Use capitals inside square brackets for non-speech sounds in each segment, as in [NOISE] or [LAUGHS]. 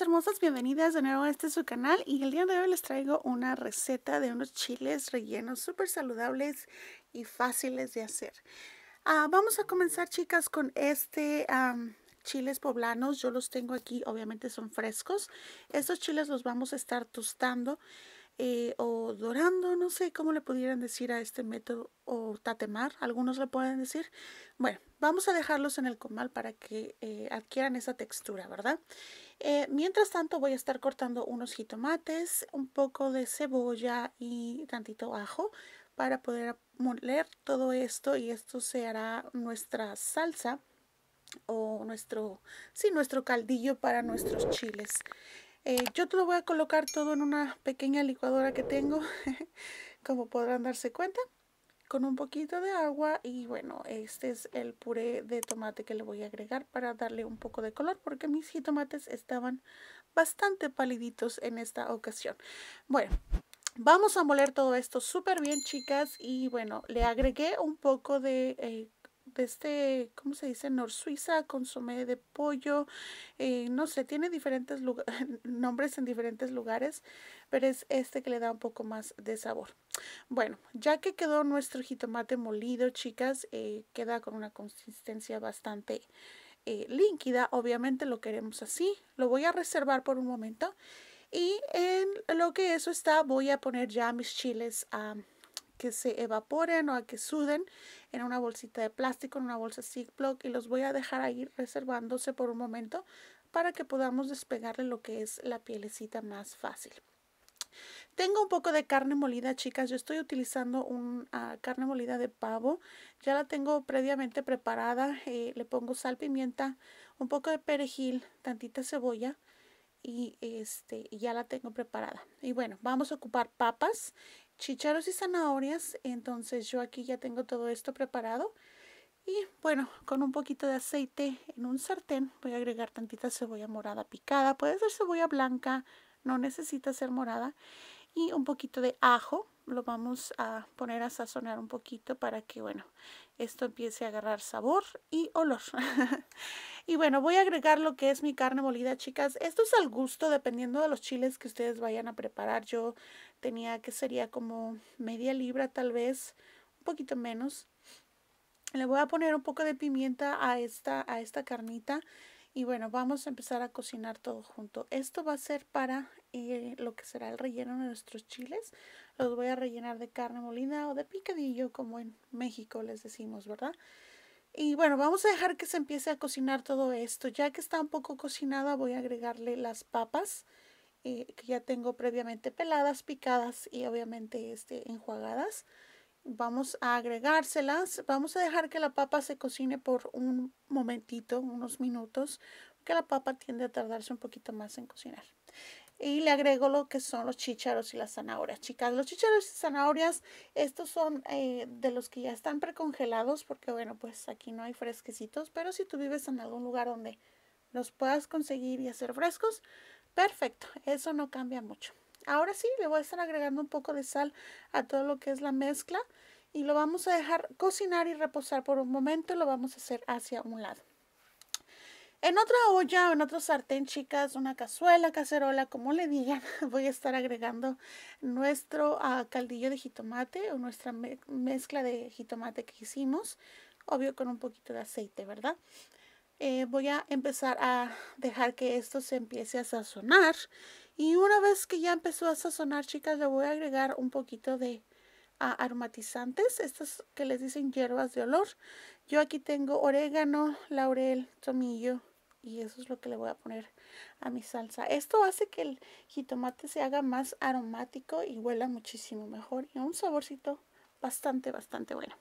hermosas, bienvenidas de nuevo a este su canal y el día de hoy les traigo una receta de unos chiles rellenos súper saludables y fáciles de hacer. Ah, vamos a comenzar chicas con este chiles poblanos, yo los tengo aquí, obviamente son frescos. Estos chiles los vamos a estar tostando. Eh, o dorando, no sé cómo le pudieran decir a este método, o tatemar, algunos le pueden decir. Bueno, vamos a dejarlos en el comal para que eh, adquieran esa textura, ¿verdad? Eh, mientras tanto voy a estar cortando unos jitomates, un poco de cebolla y tantito ajo para poder moler todo esto y esto se hará nuestra salsa o nuestro, sí, nuestro caldillo para nuestros chiles. Eh, yo te lo voy a colocar todo en una pequeña licuadora que tengo, [LAUGHS] como podrán darse cuenta, con un poquito de agua y bueno, este es el puré de tomate que le voy a agregar para darle un poco de color porque mis jitomates estaban bastante paliditos en esta ocasión. Bueno, Vamos a moler todo esto súper bien, chicas. Y bueno, le agregué un poco de eh, de este, ¿cómo se dice? Nor Suiza, consomé de pollo, eh, no sé, tiene diferentes [LAUGHS] nombres en diferentes lugares, pero es este que le da un poco más de sabor. Bueno, ya que quedó nuestro jitomate molido, chicas, eh, queda con una consistencia bastante eh, líquida. Obviamente lo queremos así. Lo voy a reservar por un momento. Y en lo que eso está, voy a poner ya mis chiles a que se evaporen o a que suden en una bolsita de plástico, en una bolsa Ziploc y los voy a dejar ahí reservándose por un momento para que podamos despegarle lo que es la pielecita más fácil. Tengo un poco de carne molida, chicas. Yo estoy utilizando una ah, carne molida de pavo. Ya la tengo previamente preparada. Eh, le pongo sal, pimienta, un poco de perejil, tantita cebolla y este ya la tengo preparada. Y bueno, vamos a ocupar papas chicharos y zanahorias. Entonces yo aquí ya tengo todo esto preparado. Y bueno, con un poquito de aceite en un sartén voy a agregar tantita cebolla morada picada. Puede ser cebolla blanca, no necesita ser morada. Y un poquito de ajo. Lo vamos a poner a sazonar un poquito para que, bueno, esto empiece a agarrar sabor y olor. [LAUGHS] y bueno, voy a agregar lo que es mi carne molida, chicas. Esto es al gusto, dependiendo de los chiles que ustedes vayan a preparar. Yo tenía que sería como media libra tal vez, un poquito menos. Le voy a poner un poco de pimienta a esta, a esta carnita y bueno, vamos a empezar a cocinar todo junto. Esto va a ser para eh, lo que será el relleno de nuestros chiles. Los voy a rellenar de carne molida o de picadillo como en México les decimos, ¿verdad? Y bueno, vamos a dejar que se empiece a cocinar todo esto. Ya que está un poco cocinada, voy a agregarle las papas. Eh, que ya tengo previamente peladas, picadas y obviamente este, enjuagadas. Vamos a agregárselas. Vamos a dejar que la papa se cocine por un momentito, unos minutos, porque la papa tiende a tardarse un poquito más en cocinar. Y le agrego lo que son los chícharos y las zanahorias. Chicas, los chícharos y zanahorias, estos son eh, de los que ya están precongelados, porque bueno, pues aquí no hay fresquecitos, pero si tú vives en algún lugar donde los puedas conseguir y hacer frescos, Perfecto, eso no cambia mucho. Ahora sí, le voy a estar agregando un poco de sal a todo lo que es la mezcla y lo vamos a dejar cocinar y reposar por un momento lo vamos a hacer hacia un lado. En otra olla o en otro sartén, chicas, una cazuela, cacerola, como le digan, [LAUGHS] voy a estar agregando nuestro ah, caldillo de jitomate o nuestra mezcla de jitomate que hicimos, obvio con un poquito de aceite, ¿verdad? Eh, voy a empezar a dejar que esto se empiece a sazonar. Y una vez que ya empezó a sazonar, chicas, le voy a agregar un poquito de ah, aromatizantes, estas que les dicen hierbas de olor. Yo aquí tengo orégano, laurel, tomillo y eso es lo que le voy a poner a mi salsa. Esto hace que el jitomate se haga más aromático y huela muchísimo mejor y un saborcito bastante, bastante bueno.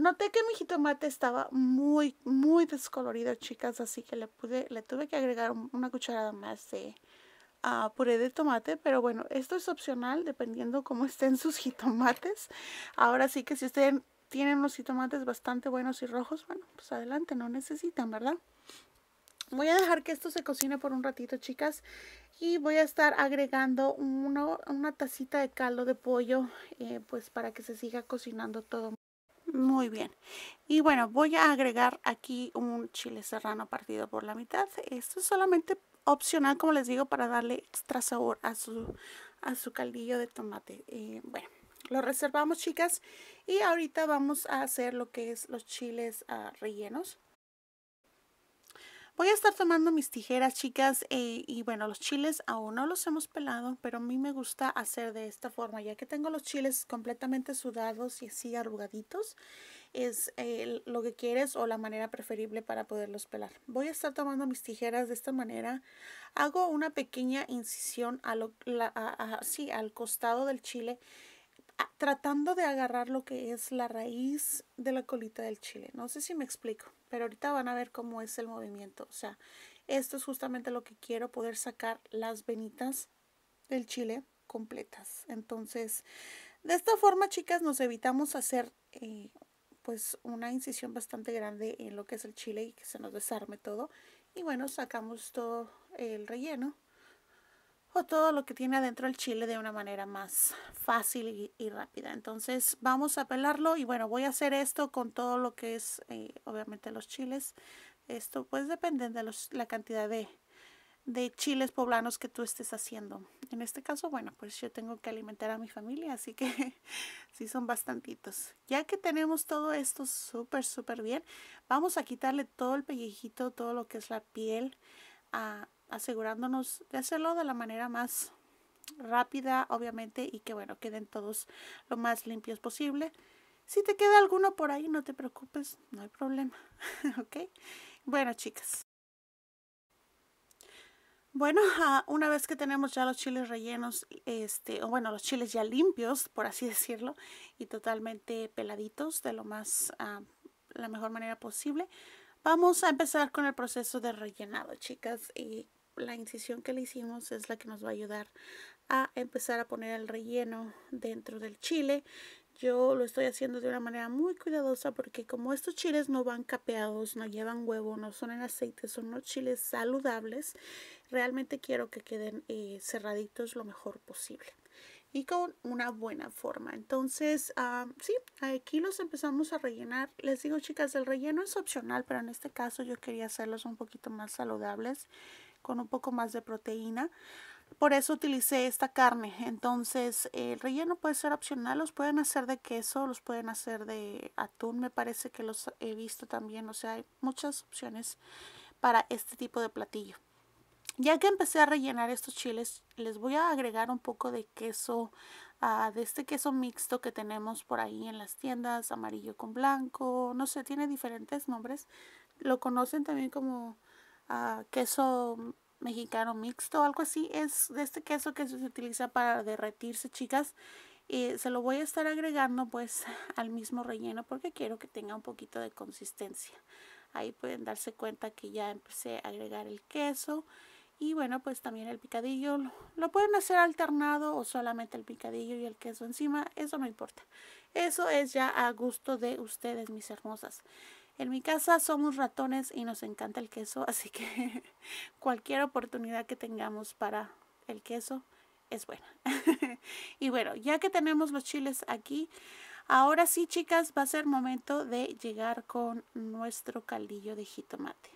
Noté que mi jitomate estaba muy, muy descolorido, chicas, así que le, pude, le tuve que agregar una cucharada más de ah, puré de tomate. Pero bueno, esto es opcional dependiendo cómo estén sus jitomates. Ahora sí que si ustedes tienen unos jitomates bastante buenos y rojos, bueno, pues adelante, no necesitan, ¿verdad? Voy a dejar que esto se cocine por un ratito, chicas. Y voy a estar agregando una, una tacita de caldo de pollo, eh, pues para que se siga cocinando todo muy bien. Y bueno, voy a agregar aquí un chile serrano partido por la mitad. Esto es solamente opcional, como les digo, para darle extra sabor a su, a su caldillo de tomate. Eh, bueno, lo reservamos, chicas. Y ahorita vamos a hacer lo que es los chiles ah, rellenos. Voy a estar tomando mis tijeras, chicas, eh, y bueno, los chiles aún no los hemos pelado, pero a mí me gusta hacer de esta forma, ya que tengo los chiles completamente sudados y así arrugaditos, es eh, lo que quieres o la manera preferible para poderlos pelar. Voy a estar tomando mis tijeras de esta manera. Hago una pequeña incisión así al costado del chile tratando de agarrar lo que es la raíz de la colita del chile. No sé si me explico, pero ahorita van a ver cómo es el movimiento. O sea, esto es justamente lo que quiero, poder sacar las venitas del chile completas. Entonces, de esta forma, chicas, nos evitamos hacer eh, pues una incisión bastante grande en lo que es el chile y que se nos desarme todo. Y bueno, sacamos todo el relleno o todo lo que tiene adentro el chile de una manera más fácil y, rápida. Entonces vamos a pelarlo y bueno, voy a hacer esto con todo lo que es eh, obviamente los chiles. Esto pues depende de la cantidad de, de chiles poblanos que tú estés haciendo. En este caso, bueno, pues yo tengo que alimentar a mi familia, así que [LAUGHS] sí son bastantitos. Ya que tenemos todo esto súper, súper bien, vamos a quitarle todo el pellejito, todo lo que es la piel a, asegurándonos de hacerlo de la manera más rápida, obviamente, y que bueno, queden todos lo más limpios posible. Si te queda alguno por ahí, no te preocupes, no hay problema, [LAUGHS] ¿ok? Bueno, chicas. Bueno, ah, una vez que tenemos ya los chiles rellenos, este, o bueno, los chiles ya limpios, por así [LAUGHS] decirlo, y totalmente peladitos de lo más, ah, la mejor manera posible, vamos a empezar con el proceso de rellenado, chicas. Y la incisión que le hicimos es la que nos va a ayudar a empezar a poner el relleno dentro del chile. Yo lo estoy haciendo de una manera muy cuidadosa porque como estos chiles no van capeados, no llevan huevo, no son en aceite, son unos chiles saludables, realmente quiero que queden eh, cerraditos lo mejor posible y con una buena forma. Entonces, ah, sí, aquí los empezamos a rellenar. Les digo, chicas, el relleno es opcional, pero en este caso yo quería hacerlos un poquito más saludables con un poco más de proteína. Por eso utilicé esta carne. Entonces, el relleno puede ser opcional, los pueden hacer de queso, los pueden hacer de atún, me parece que los he visto también. O sea, hay muchas opciones para este tipo de platillo. Ya que empecé a rellenar estos chiles, les voy a agregar un poco de queso, ah, de este queso mixto que tenemos por ahí en las tiendas, amarillo con blanco, no sé, tiene diferentes nombres. Lo conocen también como Ah, queso mexicano mixto, algo así. Es de este queso que se utiliza para derretirse, chicas. Y eh, se lo voy a estar agregando pues [LAUGHS] al mismo relleno porque quiero que tenga un poquito de consistencia. Ahí pueden darse cuenta que ya empecé a agregar el queso. Y bueno, pues también el picadillo. Lo pueden hacer alternado o solamente el picadillo y el queso encima. Eso no importa. Eso es ya a gusto de ustedes, mis hermosas. En mi casa somos ratones y nos encanta el queso, [LAUGHS] así que cualquier oportunidad que tengamos para el queso es buena. [LAUGHS] y bueno, ya que tenemos los chiles aquí, ahora sí chicas, va a ser momento de llegar con nuestro caldillo de jitomate.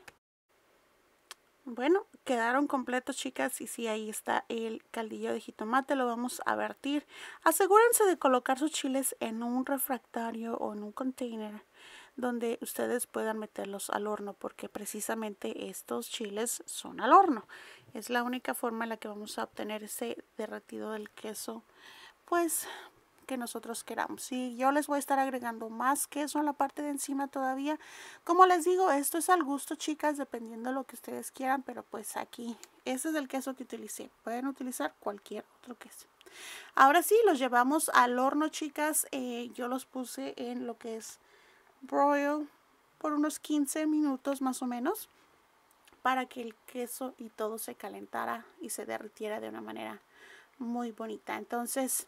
Bueno, quedaron completos chicas y sí, ahí está el caldillo de jitomate, lo vamos a vertir. Asegúrense de colocar sus chiles en un refractario o en un container donde ustedes puedan meterlos al horno porque precisamente estos chiles son al horno. Es la única forma en la que vamos a obtener ese derretido del queso pues que nosotros queramos. Y yo les voy a estar agregando más queso en la parte de encima todavía. Como les digo, esto es al gusto, chicas, dependiendo de lo que ustedes quieran, pero pues aquí, ese es el queso que utilicé. Pueden utilizar cualquier otro queso. Ahora sí, los llevamos al horno, chicas. Eh, yo los puse en lo que es broil por unos 15 minutos más o menos para que el queso y todo se calentara y se derritiera de una manera muy bonita. Entonces,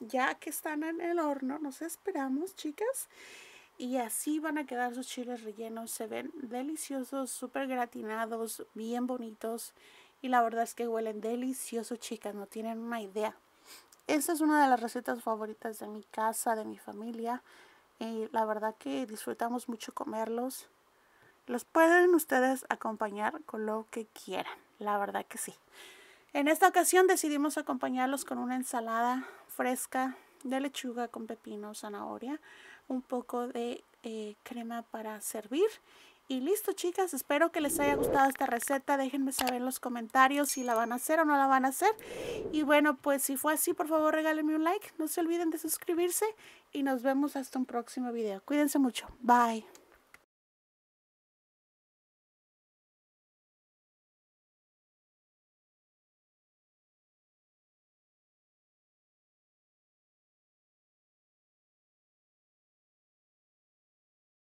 ya que están en el horno, nos esperamos, chicas. Y así van a quedar sus chiles rellenos. Se ven deliciosos, súper gratinados, bien bonitos. Y la verdad es que huelen deliciosos, chicas. No tienen una idea. Esta es una de las recetas favoritas de mi casa, de mi familia la verdad que disfrutamos mucho comerlos. Los pueden ustedes acompañar con lo que quieran, la verdad que sí. En esta ocasión decidimos acompañarlos con una ensalada fresca de lechuga con pepino, zanahoria, un poco de eh, crema para servir y listo chicas, espero que les haya gustado esta receta, déjenme saber en los comentarios si la van a hacer o no la van a hacer. Y bueno, pues si fue así, por favor regálenme un like, no se olviden de suscribirse y nos vemos hasta un próximo video. Cuídense mucho, bye.